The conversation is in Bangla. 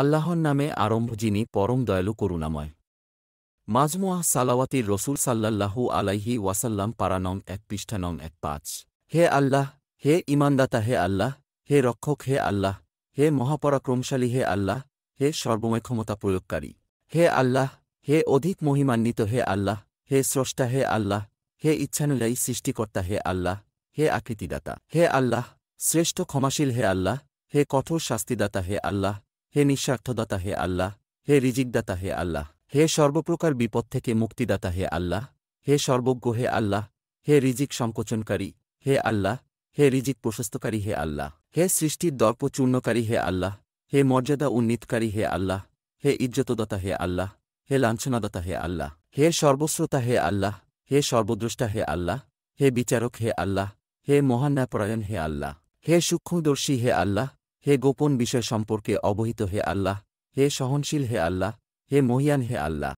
আল্লাহর নামে আরম্ভ যিনি পরম দয়ালু করুণাময় মাজমুয়া সালাওয়াতির রসুল সাল্লাহু আলাইহি ওয়াসাল্লাম পারা নং এক পৃষ্ঠা নং এক পাঁচ হে আল্লাহ হে ইমানদাতা হে আল্লাহ হে রক্ষক হে আল্লাহ হে মহাপরাক্রমশালী হে আল্লাহ হে সর্বময় ক্ষমতা প্রয়োগকারী হে আল্লাহ হে অধিক মহিমান্বিত হে আল্লাহ হে স্রষ্টা হে আল্লাহ হে ইচ্ছানুযায়ী সৃষ্টিকর্তা হে আল্লাহ হে আকৃতিদাতা হে আল্লাহ শ্রেষ্ঠ ক্ষমাশীল হে আল্লাহ হে কঠোর শাস্তিদাতা হে আল্লাহ হে নিঃস্বার্থদাতা হে আল্লাহ হে রিজিকদাতা হে আল্লাহ হে সর্বপ্রকার বিপদ থেকে মুক্তিদাতা হে আল্লাহ হে সর্বজ্ঞ হে আল্লাহ হে রিজিক সংকোচনকারী হে আল্লাহ হে রিজিক প্রশস্তকারী হে আল্লাহ হে সৃষ্টির দর্প চূর্ণকারী হে আল্লাহ হে মর্যাদা উন্নীতকারী হে আল্লাহ হে ইজ্জতদাতা হে আল্লাহ হে লাঞ্ছনাদাতা হে আল্লাহ হে সর্বশ্রোতা হে আল্লাহ হে সর্বদ্রষ্টা হে আল্লাহ হে বিচারক হে আল্লাহ হে মহান্যাপরায়ণ হে আল্লাহ হে সূক্ষ্মদর্শী হে আল্লাহ হে গোপন বিষয় সম্পর্কে অবহিত হে আল্লাহ হে সহনশীল হে আল্লাহ হে মহিয়ান হে আল্লাহ